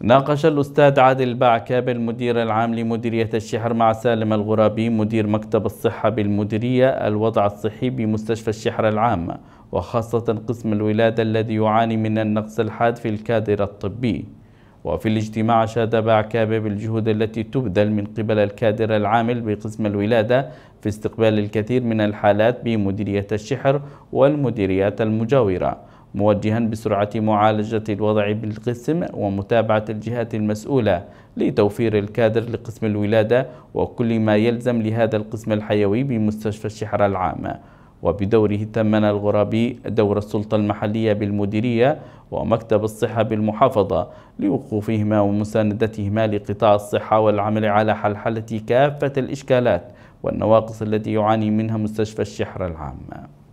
ناقش الأستاذ عادل بعكاب المدير العام لمديرية الشحر مع سالم الغرابي مدير مكتب الصحة بالمديرية الوضع الصحي بمستشفى الشحر العام وخاصة قسم الولادة الذي يعاني من النقص الحاد في الكادر الطبي وفي الاجتماع شاد بعكاب بالجهود التي تبذل من قبل الكادر العامل بقسم الولادة في استقبال الكثير من الحالات بمديرية الشحر والمديريات المجاورة موجها بسرعة معالجة الوضع بالقسم ومتابعة الجهات المسؤولة لتوفير الكادر لقسم الولادة وكل ما يلزم لهذا القسم الحيوي بمستشفى الشحر العام وبدوره تمن الغرابي دور السلطة المحلية بالمديرية ومكتب الصحة بالمحافظة لوقوفهما ومساندتهما لقطاع الصحة والعمل على حل حلة كافة الإشكالات والنواقص التي يعاني منها مستشفى الشحر العام